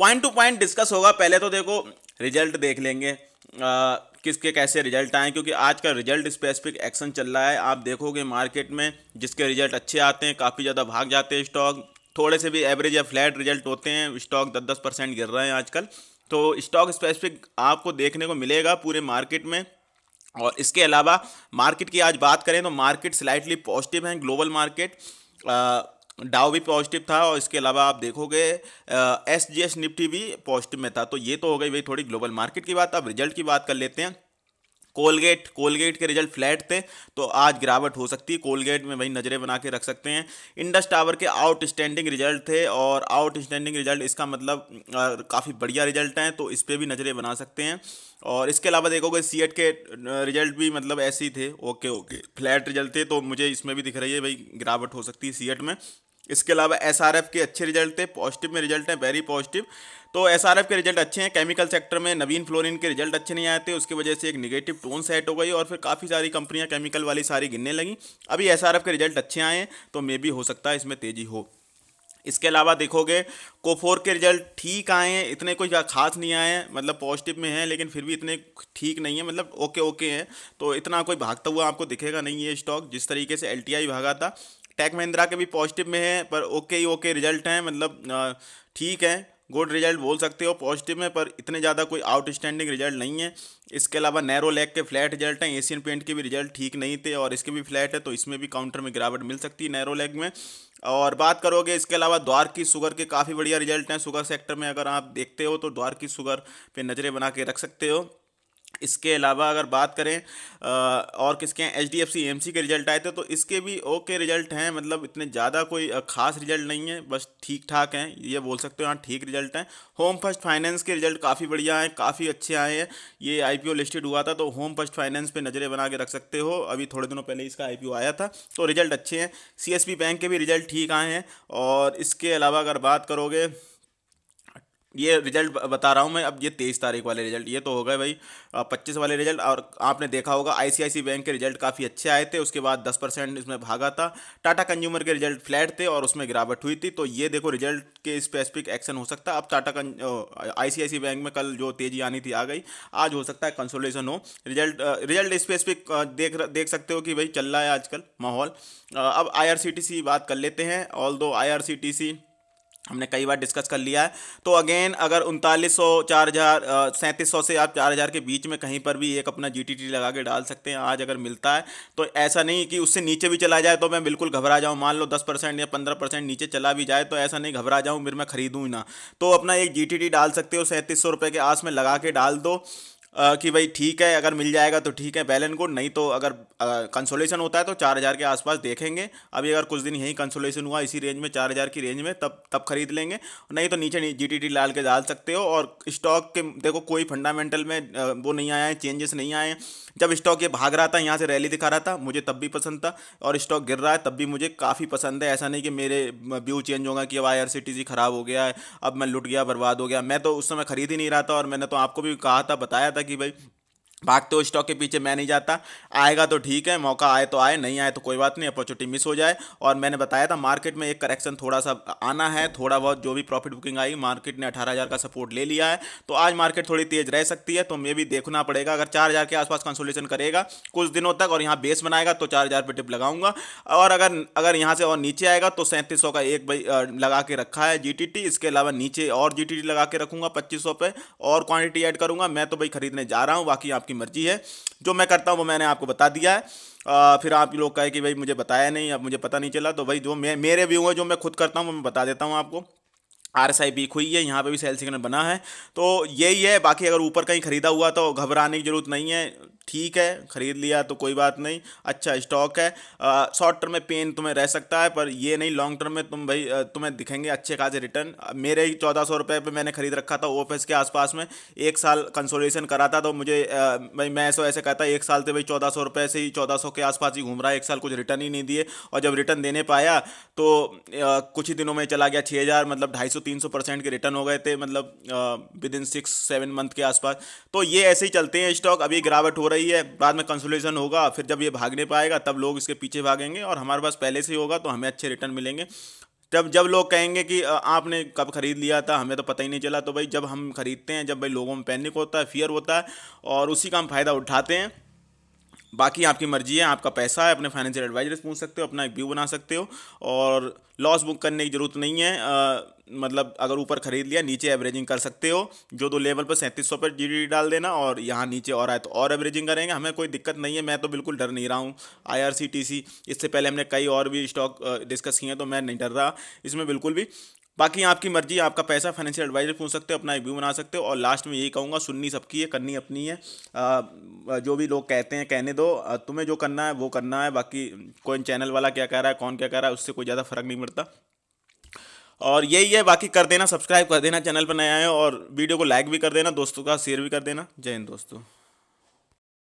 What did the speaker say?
point two point discuss होगा पहले तो देखो रिजल्ट देख लेंगे आ, किसके कैसे रिजल्ट आए क्योंकि आज का रिजल्ट स्पेसिफिक एक्शन चल रहा है आप देखोगे मार्केट में जिसके रिजल्ट अच्छे आते हैं काफ़ी ज़्यादा भाग जाते हैं स्टॉक थोड़े से भी एवरेज या फ्लैट रिजल्ट होते हैं स्टॉक दस दस परसेंट गिर रहे हैं आजकल तो स्टॉक स्पेसिफिक आपको देखने को मिलेगा पूरे मार्केट में और इसके अलावा मार्केट की आज बात करें तो मार्केट स्लाइटली पॉजिटिव हैं ग्लोबल मार्केट डाव भी पॉजिटिव था और इसके अलावा आप देखोगे एस जी एस निफ्टी भी पॉजिटिव में था तो ये तो हो गई भाई थोड़ी ग्लोबल मार्केट की बात अब रिजल्ट की बात कर लेते हैं कोलगेट कोलगेट के रिजल्ट फ्लैट थे तो आज गिरावट हो सकती है कोलगेट में वही नज़रें बना के रख सकते हैं इंडस टावर के आउटस्टैंडिंग रिजल्ट थे और आउटस्टैंडिंग रिजल्ट इसका मतलब काफ़ी बढ़िया रिजल्ट हैं तो इस पर भी नज़रें बना सकते हैं और इसके अलावा देखोगे सी के रिजल्ट भी मतलब ऐसे ही थे ओके ओके फ्लैट रिजल्ट थे तो मुझे इसमें भी दिख रही है भाई गिरावट हो सकती है सी में इसके अलावा एस के अच्छे रिजल्ट थे पॉजिटिव में रिजल्ट हैं वेरी पॉजिटिव तो एस के रिजल्ट अच्छे हैं केमिकल सेक्टर में नवीन फ्लोरिन के रिजल्ट अच्छे नहीं आए थे उसकी वजह से एक निगेटिव टोन सेट हो गई और फिर काफ़ी सारी कंपनियाँ केमिकल वाली सारी गिनने लगी अभी एस के रिजल्ट अच्छे आए हैं तो मे भी हो सकता है इसमें तेज़ी हो इसके अलावा देखोगे कोफोर के रिजल्ट ठीक आए हैं इतने कोई खास नहीं आए हैं मतलब पॉजिटिव में हैं लेकिन फिर भी इतने ठीक नहीं है मतलब ओके ओके हैं तो इतना कोई भागता हुआ आपको दिखेगा नहीं ये स्टॉक जिस तरीके से एल भागा था टेक महिंद्रा के भी पॉजिटिव में है पर ओके ही ओके रिजल्ट हैं मतलब ठीक है गुड रिजल्ट बोल सकते हो पॉजिटिव में पर इतने ज़्यादा कोई आउटस्टैंडिंग रिजल्ट नहीं है इसके अलावा नैरो लेग के फ्लैट रिजल्ट हैं एशियन पेंट के भी रिजल्ट ठीक नहीं थे और इसके भी फ्लैट है तो इसमें भी काउंटर में गिरावट मिल सकती है नैरो लेग में और बात करोगे इसके अलावा द्वार की शुगर के काफ़ी बढ़िया रिजल्ट हैं शुगर सेक्टर में अगर आप देखते हो तो द्वार की शुगर पर नज़रें बना के रख सकते हो इसके अलावा अगर बात करें और किसके हैं H D F C M C के रिजल्ट आए थे तो इसके भी ओके रिजल्ट हैं मतलब इतने ज़्यादा कोई खास रिजल्ट नहीं है बस ठीक ठाक हैं ये बोल सकते हो यहाँ ठीक रिजल्ट हैं होम फर्स्ट फाइनेंस के रिजल्ट काफ़ी बढ़िया हैं काफ़ी अच्छे आए हैं ये आई पी ओ लिस्टेड हुआ था तो होम फर्स्ट फाइनेंस पर नज़रें बना के रख सकते हो अभी थोड़े दिनों पहले इसका आई पी ओ आया था तो रिजल्ट अच्छे हैं सी एस बी बैंक के भी रिजल्ट ठीक आए हैं और इसके अलावा अगर बात करोगे ये रिजल्ट बता रहा हूँ मैं अब ये तेईस तारीख वाले रिजल्ट ये तो हो गए भाई पच्चीस वाले रिजल्ट और आपने देखा होगा आईसीआईसी बैंक के रिजल्ट काफ़ी अच्छे आए थे उसके बाद दस परसेंट इसमें भागा था टाटा कंज्यूमर के रिजल्ट फ्लैट थे और उसमें गिरावट हुई थी तो ये देखो रिजल्ट के स्पेसिफिक एक्शन हो सकता है अब टाटा आई बैंक में कल जो तेजी आनी थी आ गई आज हो सकता है कंसोलेशन हो रिजल्ट रिजल्ट स्पेसिफिक देख देख सकते हो कि भाई चल रहा है आजकल माहौल अब आई बात कर लेते हैं ऑल दो आई हमने कई बार डिस्कस कर लिया है तो अगेन अगर उनतालीस सौ चार हज़ार सैंतीस सौ से आप चार हज़ार के बीच में कहीं पर भी एक अपना जी टी टी लगा के डाल सकते हैं आज अगर मिलता है तो ऐसा नहीं कि उससे नीचे भी चला जाए तो मैं बिल्कुल घबरा जाऊँ मान लो दस परसेंट या पंद्रह परसेंट नीचे चला भी जाए तो ऐसा नहीं घबरा जाऊँ फिर मैं खरीदूँ ना तो अपना एक जी टी टी डाल सकते हो सैंतीस सौ रुपये के आस में लगा के डाल दो कि भाई ठीक है अगर मिल जाएगा तो ठीक है बैलेंस एंड गुड नहीं तो अगर कंसोलेशन होता है तो चार हज़ार के आसपास देखेंगे अभी अगर कुछ दिन यहीं कंसोलेशन हुआ इसी रेंज में चार हज़ार की रेंज में तब तब खरीद लेंगे नहीं तो नीचे जी टी टी डाल के डाल सकते हो और स्टॉक के देखो कोई फंडामेंटल में वो नहीं आया है चेंजेस नहीं आए हैं जब स्टॉक ये भाग रहा था यहाँ से रैली दिखा रहा था मुझे तब भी पसंद था और स्टॉक गिर रहा है तब भी मुझे काफ़ी पसंद है ऐसा नहीं कि मेरे व्यू चेंज होगा कि अब I R C C T ख़राब हो गया है अब मैं लुट गया बर्बाद हो गया मैं तो उस समय खरीद ही नहीं रहा था और मैंने तो आपको भी कहा था बताया था था कि भाई भागते हुए स्टॉक के पीछे मैं नहीं जाता आएगा तो ठीक है मौका आए तो आए नहीं आए तो कोई बात नहीं अपॉर्चुनिटी मिस हो जाए और मैंने बताया था मार्केट में एक करेक्शन थोड़ा सा आना है थोड़ा बहुत जो भी प्रॉफिट बुकिंग आई मार्केट ने 18000 का सपोर्ट ले लिया है तो आज मार्केट थोड़ी तेज रह सकती है तो मे भी देखना पड़ेगा अगर चार के आसपास कंसोलेशन करेगा कुछ दिनों तक और यहाँ बेस बनाएगा तो चार हज़ार टिप लगाऊंगा और अगर अगर यहाँ से और नीचे आएगा तो सैंतीस का एक भाई लगा के रखा है जी इसके अलावा नीचे और जी लगा के रखूँगा पच्चीस सौ और क्वान्टिटी एड करूँगा मैं तो भाई खरीदने जा रहा हूँ बाकी आप आपकी मर्जी है जो मैं करता हूँ वो मैंने आपको बता दिया है आ, फिर आप लोग कहे कि भाई मुझे बताया नहीं अब मुझे पता नहीं चला तो भाई जो मैं मेरे व्यू है जो मैं खुद करता हूँ वो मैं बता देता हूँ आपको आर एस आई बीक हुई है यहाँ पे भी सेल सिग्नल बना है तो यही है बाकी अगर ऊपर कहीं ख़रीदा हुआ तो घबराने की ज़रूरत नहीं है ठीक है ख़रीद लिया तो कोई बात नहीं अच्छा स्टॉक है शॉर्ट टर्म में पेन तुम्हें रह सकता है पर ये नहीं लॉन्ग टर्म में तुम भाई तुम्हें दिखेंगे अच्छे खासे रिटर्न मेरे ही चौदह सौ रुपये पर मैंने खरीद रखा था ओफेस के आसपास में एक साल कंसोलेशन करा था तो मुझे आ, भाई मैं ऐसा ऐसे कहता एक साल से भाई चौदह सौ रुपये से ही चौदह सौ के आसपास ही घूम रहा है एक साल कुछ रिटर्न ही नहीं दिए और जब रिटर्न देने पाया तो कुछ ही दिनों में चला गया छः हज़ार मतलब ढाई सौ तीन सौ परसेंट के रिटर्न हो गए थे मतलब within six seven month के आसपास तो ये ऐसे ही चलते हैं स्टॉक अभी गिरावट हो रही रही है बाद में कंसोलेशन होगा फिर जब ये भागने पर आएगा तब लोग इसके पीछे भागेंगे और हमारे पास पहले से ही होगा तो हमें अच्छे रिटर्न मिलेंगे जब जब लोग कहेंगे कि आपने कब ख़रीद लिया था हमें तो पता ही नहीं चला तो भाई जब हम खरीदते हैं जब भाई लोगों में पैनिक होता है फियर होता है और उसी का हम फ़ायदा उठाते हैं बाकी आपकी मर्जी है आपका पैसा है अपने फाइनेंशियल एडवाइजर से पूछ सकते हो अपना एक व्यू बना सकते हो और लॉस बुक करने की ज़रूरत नहीं है आ, मतलब अगर ऊपर खरीद लिया नीचे एवरेजिंग कर सकते हो जो दो लेवल पर सैंतीस सौ पर जी डाल देना और यहाँ नीचे और आए तो और एवरेजिंग करेंगे हमें कोई दिक्कत नहीं है मैं तो बिल्कुल डर नहीं रहा हूँ I R C T C इससे पहले हमने कई और भी स्टॉक डिस्कस किए हैं तो मैं नहीं डर रहा इसमें बिल्कुल भी बाकी आपकी मर्जी आपका पैसा फाइनेंशियल एडवाइजर पूछ सकते हो अपना रिव्यू बना सकते हो और लास्ट में यही कहूँगा सुननी सबकी है करनी अपनी है जो भी लोग कहते हैं कहने दो तुम्हें जो करना है वो करना है बाकी कोई चैनल वाला क्या कह रहा है कौन क्या कह रहा है उससे कोई ज़्यादा फर्क नहीं पड़ता और यही है बाकी कर देना सब्सक्राइब कर देना चैनल पर नया आए और वीडियो को लाइक भी कर देना दोस्तों का शेयर भी कर देना जय हिंद दोस्तों